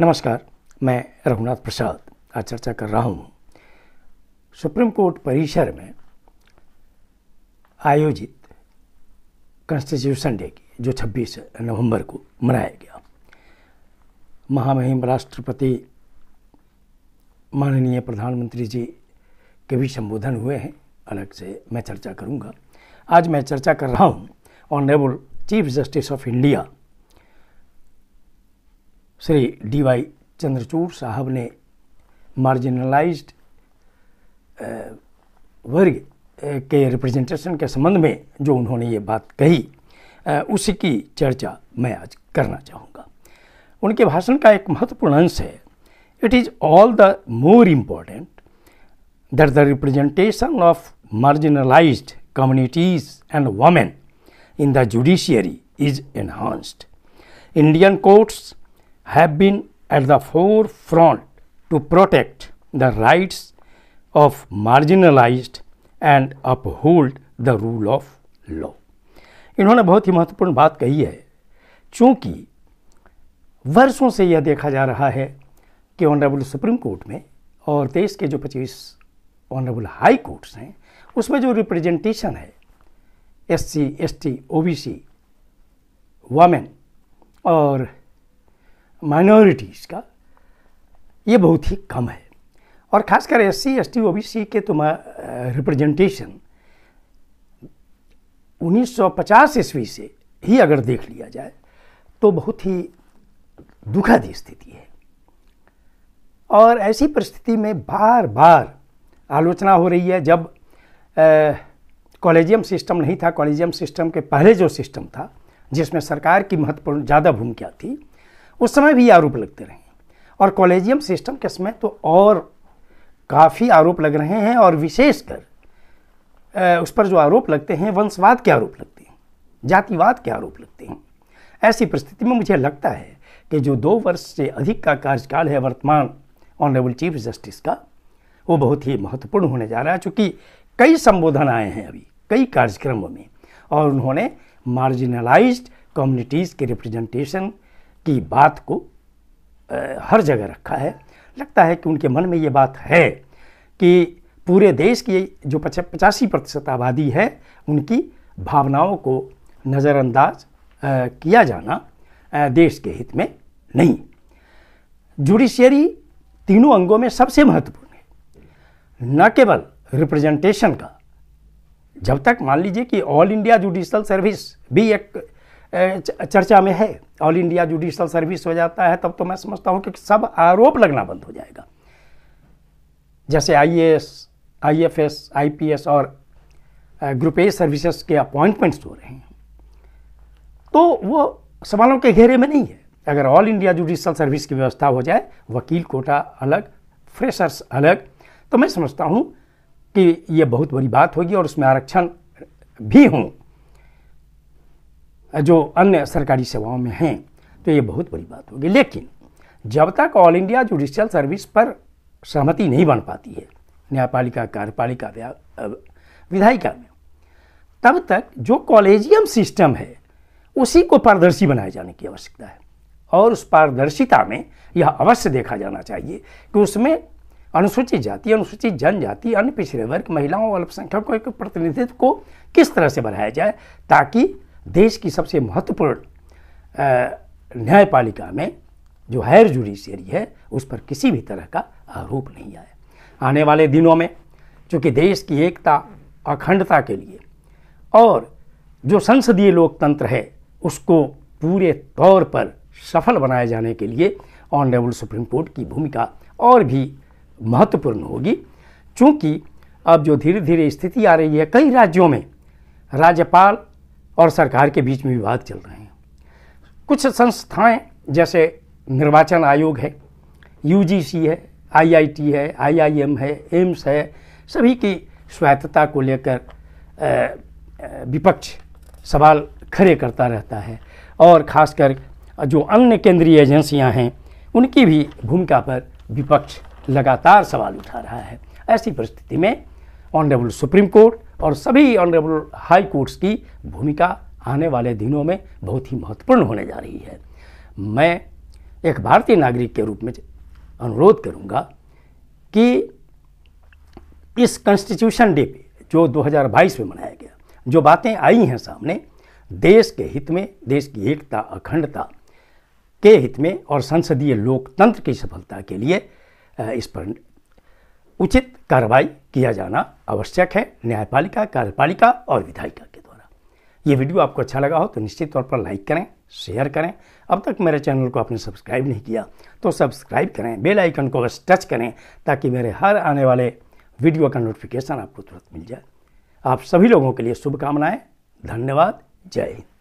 नमस्कार मैं रघुनाथ प्रसाद आज चर्चा कर रहा हूँ सुप्रीम कोर्ट परिसर में आयोजित कॉन्स्टिट्यूशन डे की जो 26 नवंबर को मनाया गया महामहिम राष्ट्रपति माननीय प्रधानमंत्री जी के भी संबोधन हुए हैं अलग से मैं चर्चा करूँगा आज मैं चर्चा कर रहा हूँ honourable chief justice of India Shri D Y Chandrachud साहब ने मार्जिनलाइज्ड वर्ग के रिप्रेजेंटेशन के संबंध में जो उन्होंने ये बात कही उसकी चर्चा मैं आज करना चाहूँगा उनके भाषण का एक महत्वपूर्ण अंश है it is all the more important that the representation of marginalised communities and women in the judiciary is enhanced Indian courts have been at the forefront to protect the rights of marginalized and uphold the rule of law. इन्होंने बहुत ही महत्वपूर्ण बात कही है चूँकि वर्षों से यह देखा जा रहा है कि ऑनरेबल सुप्रीम कोर्ट में और देश के जो 25 ऑनरेबल हाई कोर्ट्स हैं उसमें जो रिप्रेजेंटेशन है S C S T O B C women और माइनॉरिटीज़ का ये बहुत ही कम है और खासकर S C S T O B C के तुम रिप्रेजेंटेशन 1950 ईस्वी से ही अगर देख लिया जाए तो बहुत ही दुखद स्थिति है और ऐसी परिस्थिति में बार बार आलोचना हो रही है जब कॉलेजियम सिस्टम नहीं था कॉलेजियम सिस्टम के पहले जो सिस्टम था जिसमें सरकार की महत्वपूर्ण ज़्यादा भूमिका थी उस समय भी आरोप लगते रहे और कॉलेजियम सिस्टम के समय तो और काफ़ी आरोप लग रहे हैं और विशेषकर उस पर जो आरोप लगते हैं वंशवाद के आरोप लगते हैं जातिवाद के आरोप लगते हैं ऐसी परिस्थिति में मुझे लगता है कि जो दो वर्ष से अधिक का कार्यकाल है वर्तमान ऑनरेबल चीफ जस्टिस का वो बहुत ही महत्वपूर्ण होने जा रहा है चूंकि कई संबोधन आए हैं अभी कई कार्यक्रमों में और उन्होंने मार्जिनलाइज्ड कम्युनिटीज़ के रिप्रेजेंटेशन की बात को हर जगह रखा है लगता है कि उनके मन में ये बात है कि पूरे देश की जो पचासी प्रतिशत आबादी है उनकी भावनाओं को नज़रअंदाज किया जाना देश के हित में नहीं जुडिशियरी तीनों अंगों में सबसे महत्वपूर्ण है न केवल रिप्रेजेंटेशन का जब तक मान लीजिए कि ऑल इंडिया जुडिशल सर्विस भी एक चर्चा में है ऑल इंडिया जुडिशल सर्विस हो जाता है तब तो मैं समझता हूँ कि सब आरोप लगना बंद हो जाएगा जैसे आईएएस, आईएफएस, आईपीएस और ग्रुप ए सर्विसेज के अपॉइंटमेंट्स हो रहे हैं तो वो सवालों के घेरे में नहीं है अगर ऑल इंडिया जुडिशल सर्विस की व्यवस्था हो जाए वकील कोटा अलग फ्रेशर्स अलग तो मैं समझता हूँ कि ये बहुत बड़ी बात होगी और उसमें आरक्षण भी हों जो अन्य सरकारी सेवाओं में हैं तो ये बहुत बड़ी बात होगी लेकिन जब तक ऑल इंडिया जुडिशियल सर्विस पर सहमति नहीं बन पाती है न्यायपालिका कार्यपालिका विधायिका में तब तक जो कॉलेजियम सिस्टम है उसी को पारदर्शी बनाए जाने की आवश्यकता है और उस पारदर्शिता में यह अवश्य देखा जाना चाहिए कि उसमें अनुसूचित जाति अनुसूचित जनजाति अन्य पिछड़े वर्ग महिलाओं और अल्पसंख्यकों के प्रतिनिधित्व को किस तरह से बढ़ाया जाए ताकि देश की सबसे महत्वपूर्ण न्यायपालिका में जो हायर जुडिशियरी है उस पर किसी भी तरह का आरोप नहीं आया आने वाले दिनों में चूँकि देश की एकता अखंडता के लिए और जो संसदीय लोकतंत्र है उसको पूरे तौर पर सफल बनाए जाने के लिए ऑनरेबल सुप्रीम कोर्ट की भूमिका और भी महत्वपूर्ण होगी चूँकि अब जो धीरे धीरे स्थिति आ रही है कई राज्यों में राज्यपाल और सरकार के बीच में विवाद चल रहे हैं कुछ संस्थाएं जैसे निर्वाचन आयोग है यूजीसी है आईआईटी है आईआईएम है एम्स है सभी की स्वायत्तता को लेकर विपक्ष सवाल खड़े करता रहता है और खासकर जो अन्य केंद्रीय एजेंसियां हैं उनकी भी भूमिका पर विपक्ष लगातार सवाल उठा रहा है ऐसी परिस्थिति में ऑनरेबल सुप्रीम कोर्ट और सभी ऑनरेबल हाई कोर्ट्स की भूमिका आने वाले दिनों में बहुत ही महत्वपूर्ण होने जा रही है मैं एक भारतीय नागरिक के रूप में अनुरोध करूंगा कि इस कॉन्स्टिट्यूशन डे पे जो 2022 में मनाया गया जो बातें आई हैं सामने देश के हित में देश की एकता अखंडता के हित में और संसदीय लोकतंत्र की सफलता के लिए इस पर उचित कार्रवाई किया जाना आवश्यक है न्यायपालिका कार्यपालिका और विधायिका के द्वारा ये वीडियो आपको अच्छा लगा हो तो निश्चित तौर पर लाइक करें शेयर करें अब तक मेरे चैनल को आपने सब्सक्राइब नहीं किया तो सब्सक्राइब करें बेल आइकन को अवश्य टच करें ताकि मेरे हर आने वाले वीडियो का नोटिफिकेशन आपको तुरंत मिल जाए आप सभी लोगों के लिए शुभकामनाएं धन्यवाद जय हिंद